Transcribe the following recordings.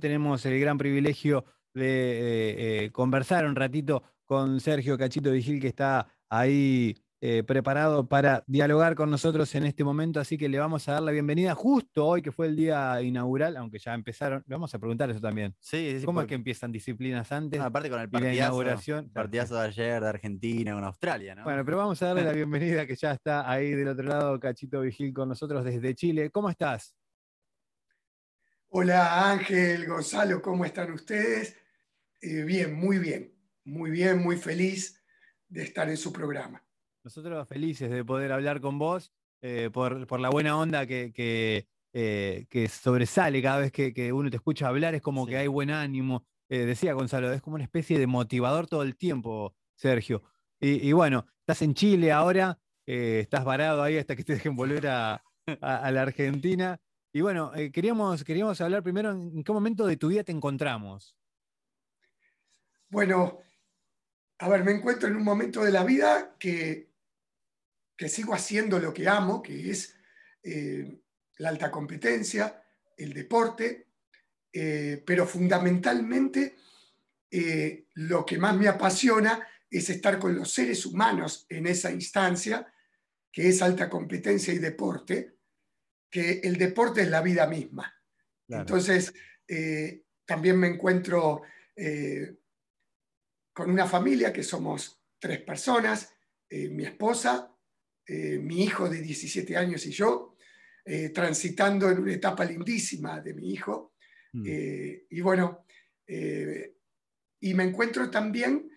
Tenemos el gran privilegio de eh, eh, conversar un ratito con Sergio Cachito Vigil, que está ahí eh, preparado para dialogar con nosotros en este momento, así que le vamos a dar la bienvenida justo hoy, que fue el día inaugural, aunque ya empezaron, le vamos a preguntar eso también. Sí, ¿Cómo es que empiezan disciplinas antes? aparte con el partidazo, la inauguración. partidazo de ayer de Argentina con Australia, ¿no? Bueno, pero vamos a darle la bienvenida que ya está ahí del otro lado Cachito Vigil con nosotros desde Chile. ¿Cómo estás? Hola Ángel, Gonzalo, ¿cómo están ustedes? Eh, bien, muy bien, muy bien, muy feliz de estar en su programa. Nosotros felices de poder hablar con vos eh, por, la buena onda que, que, eh, sobresale cada vez que, uno te escucha hablar, es como que hay buen ánimo. decía Gonzalo, es como una especie de motivador todo el tiempo, Sergio. Y, bueno, estás en Chile ahora, estás varado ahí hasta que te dejen volver a la Argentina. Y bueno, eh, queríamos, queríamos hablar primero en qué momento de tu vida te encontramos. Bueno, a ver, me encuentro en un momento de la vida que, que sigo haciendo lo que amo, que es eh, la alta competencia, el deporte, eh, pero fundamentalmente lo que más me apasiona es estar con los seres humanos en esa instancia, que es alta competencia y deporte, que el deporte es la vida misma. Entonces, eh, también me encuentro eh, con una familia que somos tres personas, eh, mi esposa, mi hijo de 17 años y yo, transitando en una etapa lindísima de mi hijo. Mm. y bueno, y me encuentro también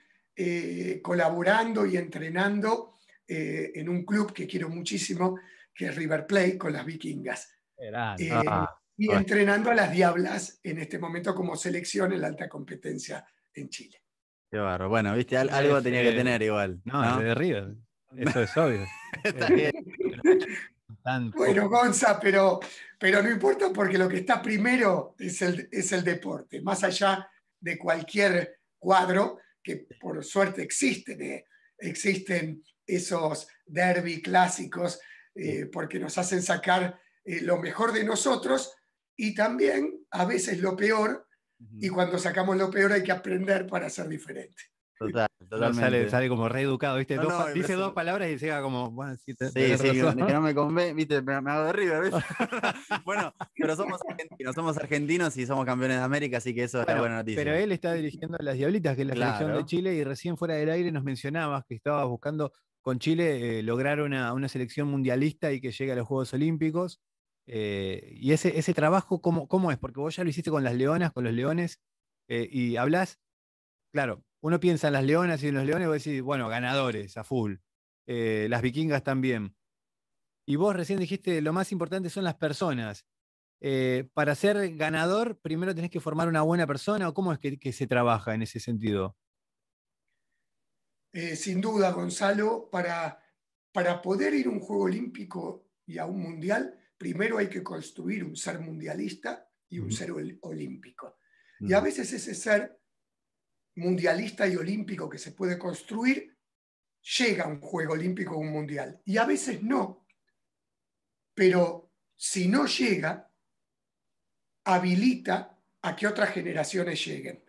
colaborando y entrenando en un club que quiero muchísimo, que es River Plate con las vikingas. Eh, ah, y entrenando a las diablas en este momento como selección en la alta competencia en Chile. Qué barro. Bueno, viste, algo tenía que tener igual. No, El de River. Eso es obvio. bueno, Gonza, pero, pero no importa porque lo que está primero es el, es el deporte, más allá de cualquier cuadro, que por suerte existen, ¿eh? existen esos derby clásicos eh, porque nos hacen sacar eh, lo mejor de nosotros y también a veces lo peor, y cuando sacamos lo peor hay que aprender para ser diferente. Total, totalmente. Sale, sale, como reeducado, ¿viste? dice dos palabras y llega como, bueno, sí, te, sí, que no me convé, ¿viste? Me, hago de arriba, bueno, pero somos argentinos, somos argentinos y somos campeones de América, así que eso es buena noticia. Pero él está dirigiendo a las Diablitas, que es la selección de Chile, y recién fuera del aire nos mencionabas que estaba buscando con Chile lograron eh, lograr una, selección mundialista y que llegue a los Juegos Olímpicos. Eh, y ese, ese trabajo, ¿cómo, ¿cómo, es? Porque vos ya lo hiciste con las leonas, con los leones, eh, y hablas, claro, uno piensa en las leonas y en los leones, vos decís, bueno, ganadores a full, las vikingas también. Y vos recién dijiste, lo más importante son las personas. para ser ganador, primero tenés que formar una buena persona, o cómo es que se trabaja en ese sentido? Eh, sin duda, Gonzalo, para, para poder ir a un Juego Olímpico y a un Mundial, primero hay que construir un ser mundialista y un ser olímpico. Y a veces ese ser mundialista y olímpico que se puede construir llega a un Juego Olímpico o un Mundial. Y a veces no. Pero si no llega, habilita a que otras generaciones lleguen.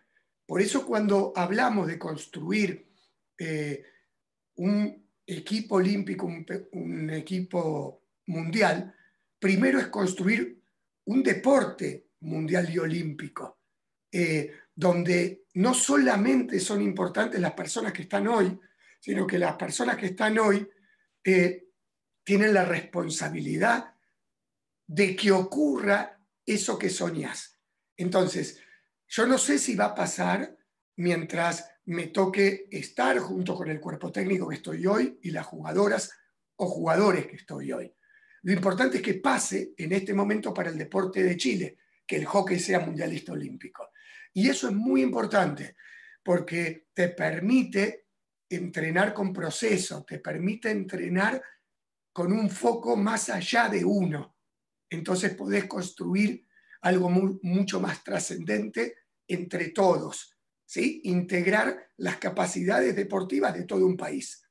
Por eso cuando hablamos de construir eh, un equipo olímpico, un, equipo mundial, primero es construir un deporte mundial y olímpico, eh, donde no solamente son importantes las personas que están hoy, sino que las personas que están hoy eh, tienen la responsabilidad de que ocurra eso que soñas Entonces, yo no sé si va a pasar mientras me toque estar junto con el cuerpo técnico que estoy hoy y las jugadoras o jugadores que estoy hoy. Lo importante es que pase en este momento para el deporte de Chile, que el hockey sea mundialista olímpico. Y eso es muy importante, porque te permite entrenar con proceso, te permite entrenar con un foco más allá de uno. Entonces podés construir algo mucho más trascendente entre todos, integrar las capacidades deportivas de todo un país.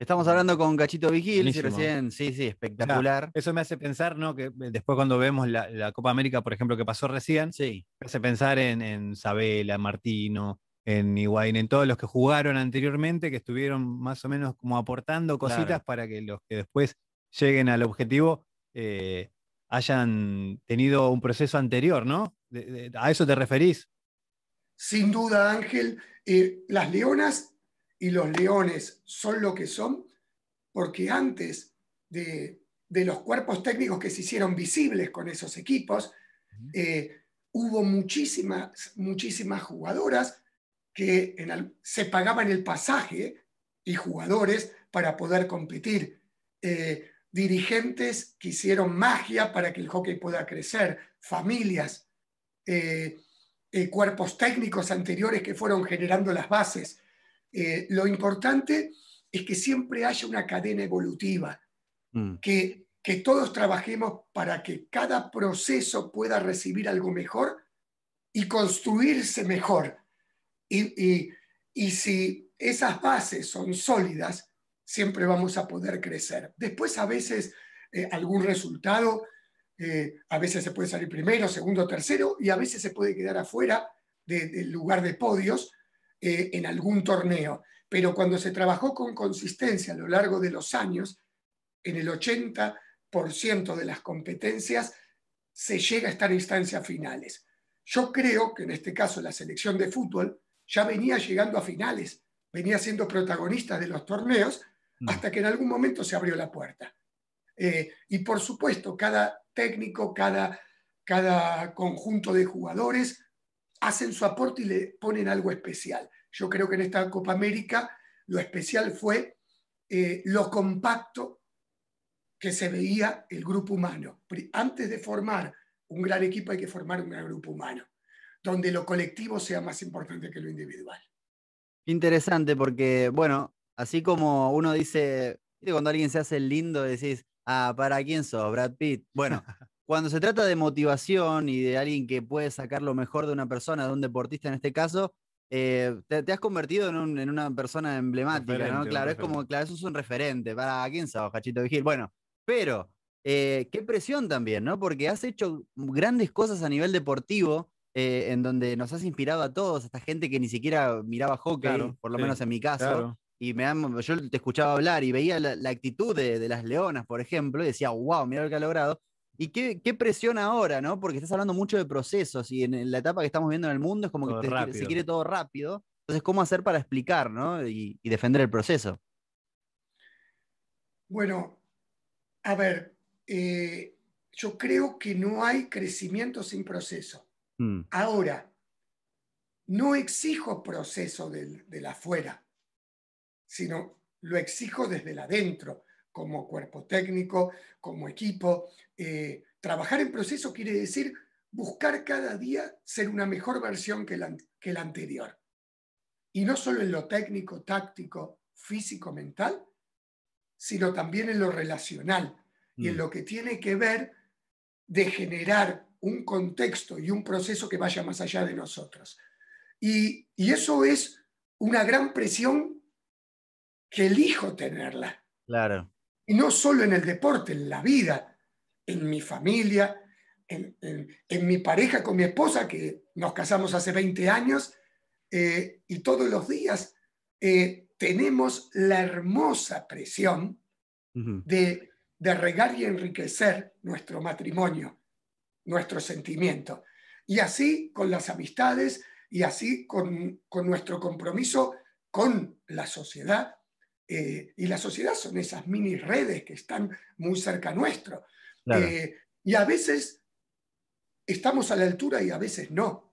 Estamos hablando con Gachito Vigil, recién, sí, sí, espectacular. eso me hace pensar, ¿no? Que eh, después cuando vemos la, Copa América, por ejemplo, que pasó recién, me hace pensar en, Sabela, Martino, en Iguain, en todos los que jugaron anteriormente, que estuvieron más o menos como aportando cositas para que los que después lleguen al objetivo eh, hayan tenido un proceso anterior, ¿no? ¿A eso te referís? Sin duda, Ángel, eh, las leonas y los leones son lo que son porque antes de, los cuerpos técnicos que se hicieron visibles con esos equipos, eh, hubo muchísimas, muchísimas jugadoras que se pagaban el pasaje y jugadores para poder competir. Eh, dirigentes que hicieron magia para que el hockey pueda crecer, familias. Eh, cuerpos técnicos anteriores que fueron generando las bases. Eh, lo importante es que siempre haya una cadena evolutiva, mm. que, que todos trabajemos para que cada proceso pueda recibir algo mejor y construirse mejor. Y, si esas bases son sólidas, siempre vamos a poder crecer. Después a veces eh, algún resultado eh, a veces se puede salir primero, segundo, tercero, y a veces se puede quedar afuera del lugar de podios eh, en algún torneo. Pero cuando se trabajó con consistencia a lo largo de los años, en el 80% de las competencias se llega a estar en instancias finales. Yo creo que en este caso la selección de fútbol ya venía llegando a finales, venía siendo protagonista de los torneos, mm. hasta que en algún momento se abrió la puerta. Eh, y por supuesto, cada técnico, cada, cada conjunto de jugadores hacen su aporte y le ponen algo especial. Yo creo que en esta Copa América lo especial fue eh, lo compacto que se veía el grupo humano. Antes de formar un gran equipo hay que formar un gran grupo humano, donde lo colectivo sea más importante que lo individual. Interesante porque, bueno, así como uno dice, cuando alguien se hace lindo, decís, ah, ¿para quién sos? Brad Pitt. Bueno, cuando se trata de motivación y de alguien que puede sacar lo mejor de una persona, de un deportista en este caso, eh, te, has convertido en, una persona emblemática, ¿no? Claro, es como, claro, eso es un referente. ¿Para quién sos, Cachito Vigil? Bueno, pero eh, qué presión también, ¿no? Porque has hecho grandes cosas a nivel deportivo. Eh, en donde nos has inspirado a todos, esta gente que ni siquiera miraba hockey, por lo menos en mi caso. Claro y me yo te escuchaba hablar y veía la, actitud de, las leonas, por ejemplo, y decía, wow, mira lo que ha logrado. ¿Y qué, qué, presión ahora, no? Porque estás hablando mucho de procesos y en, la etapa que estamos viendo en el mundo es como que se quiere todo rápido. Entonces, ¿cómo hacer para explicar ¿no? y, defender el proceso? Bueno, a ver, eh, yo creo que no hay crecimiento sin proceso. Mm. Ahora, no exijo proceso del, del afuera sino lo exijo desde el adentro, como cuerpo técnico, como equipo. Eh, trabajar en proceso quiere decir buscar cada día ser una mejor versión que la, anterior. Y no solo en lo técnico, táctico, físico, mental, sino también en lo relacional y en mm. lo que tiene que ver de generar un contexto y un proceso que vaya más allá de nosotros. Y, y eso es una gran presión que elijo tenerla. Claro. Y no solo en el deporte, en la vida, en mi familia, en, mi pareja con mi esposa, que nos casamos hace 20 años, eh, y todos los días eh, tenemos la hermosa presión de, de regar y enriquecer nuestro matrimonio, nuestro sentimiento. Y así con las amistades y así con, con nuestro compromiso con la sociedad eh, y la sociedad son esas mini redes que están muy cerca nuestro. Eh, y a veces estamos a la altura y a veces no.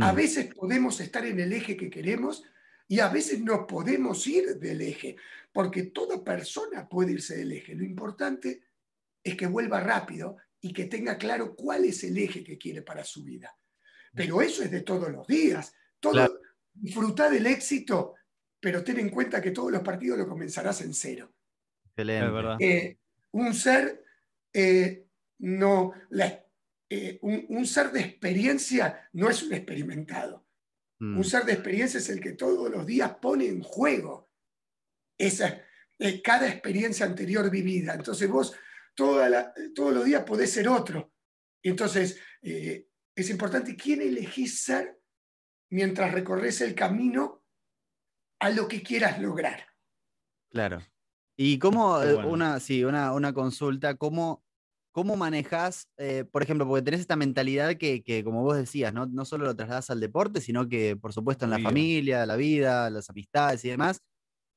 A veces podemos estar en el eje que queremos y a veces no podemos ir del eje, porque toda persona puede irse del eje. Lo importante es que vuelva rápido y que tenga claro cuál es el eje que quiere para su vida. Pero eso es de todos los días. Todo, Disfrutar del éxito pero ten en cuenta que todos los partidos lo comenzarás en cero. Eh, un ser eh, no, eh, un, ser de experiencia no es un experimentado. Mm. Un ser de experiencia es el que todos los días pone en juego esa, cada experiencia anterior vivida. Entonces vos toda todos los días podés ser otro. Entonces es importante quién elegís ser mientras recorres el camino a lo que quieras lograr. Claro. Y cómo, eh, una, sí, una, consulta, ¿cómo, cómo manejas, eh, por ejemplo, porque tenés esta mentalidad que, que como vos decías, ¿no? ¿no? solo lo trasladas al deporte, sino que, por supuesto, en la familia, la vida, las amistades y demás.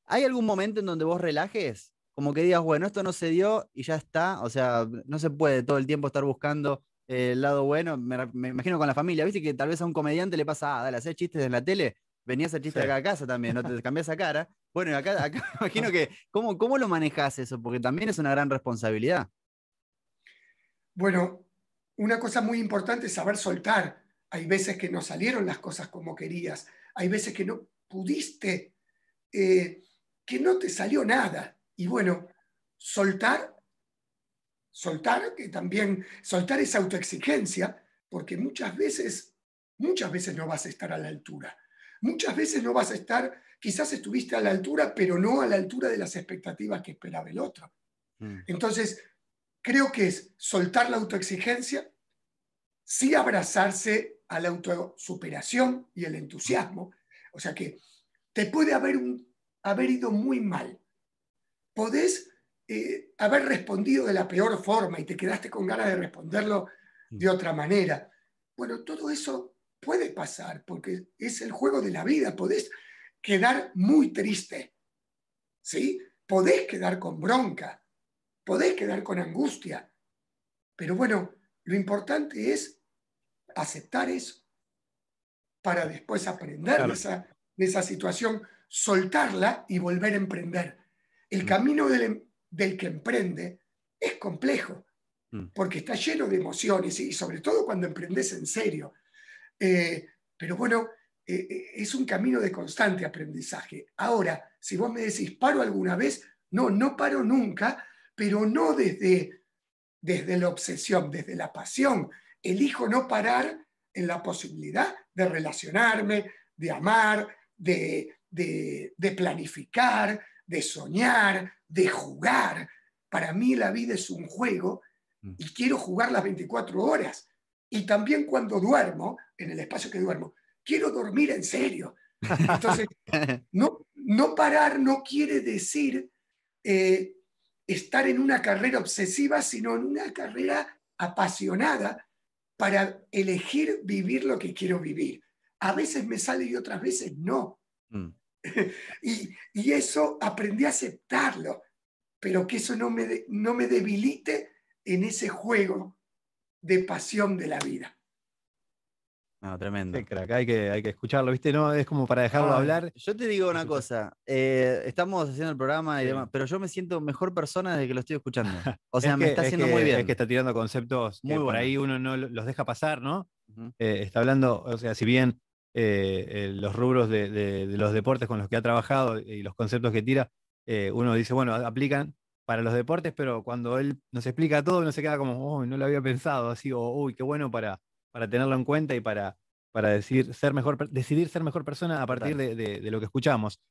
¿Hay algún momento en donde vos relajes? Como que digas, bueno, esto no se dio y ya está. O sea, no se puede todo el tiempo estar buscando eh, el lado bueno, me, imagino con la familia, viste que tal vez a un comediante le pasa, ah, dale, hacer chistes en la tele, venías a chiste acá a casa también, no te cambias la cara. Bueno, acá, imagino que, ¿cómo, ¿cómo lo manejas eso? Porque también es una gran responsabilidad. Bueno, una cosa muy importante es saber soltar. Hay veces que no salieron las cosas como querías, hay veces que no pudiste, eh, que no te salió nada. Y bueno, soltar, soltar, que también soltar esa autoexigencia, porque muchas veces, muchas veces no vas a estar a la altura. Muchas veces no vas a estar, quizás estuviste a la altura, pero no a la altura de las expectativas que esperaba el otro. Mm. Entonces, creo que es soltar la autoexigencia, sí abrazarse a la autosuperación y el entusiasmo. O sea que te puede haber, un, haber ido muy mal. Podés eh, haber respondido de la peor forma y te quedaste con ganas de responderlo de mm. otra manera. Bueno, todo eso puede pasar, porque es el juego de la vida, podés quedar muy triste, ¿sí? Podés quedar con bronca, podés quedar con angustia, pero bueno, lo importante es aceptar eso para después aprender de, esa, situación, soltarla y volver a emprender. El mm. camino em, del, que emprende es complejo, mm. porque está lleno de emociones y sobre todo cuando emprendes en serio eh, pero bueno, eh, eh, es un camino de constante aprendizaje. Ahora, si vos me decís, ¿paro alguna vez? No, no paro nunca, pero no desde, desde la obsesión, desde la pasión. Elijo no parar en la posibilidad de relacionarme, de amar, de, de, de planificar, de soñar, de jugar. Para mí la vida es un juego mm. y quiero jugar las 24 horas y también cuando duermo, en el espacio que duermo, quiero dormir en serio. Entonces, no, no parar no quiere decir eh, estar en una carrera obsesiva, sino en una carrera apasionada para elegir vivir lo que quiero vivir. A veces me sale y otras veces no. Mm. y, eso aprendí a aceptarlo, pero que eso no me, no me debilite en ese juego de pasión de la vida. No, tremendo. Sí, crack, hay que, hay que escucharlo, ¿viste? No, es como para dejarlo hablar. Yo te digo una cosa, eh, estamos haciendo el programa y demás, pero yo me siento mejor persona desde que lo estoy escuchando. O sea, me está haciendo muy bien. Es que está tirando conceptos muy que por ahí uno no los deja pasar, ¿no? Eh, está hablando, o sea, si bien eh, los rubros de, los deportes con los que ha trabajado y los conceptos que tira, uno dice, bueno, aplican para los deportes, pero cuando él nos explica todo, uno se queda como, uy, oh, no lo había pensado, así, o, uy, qué bueno para, para tenerlo en cuenta y para, para decir, ser mejor, decidir ser mejor persona a partir de, lo que escuchamos.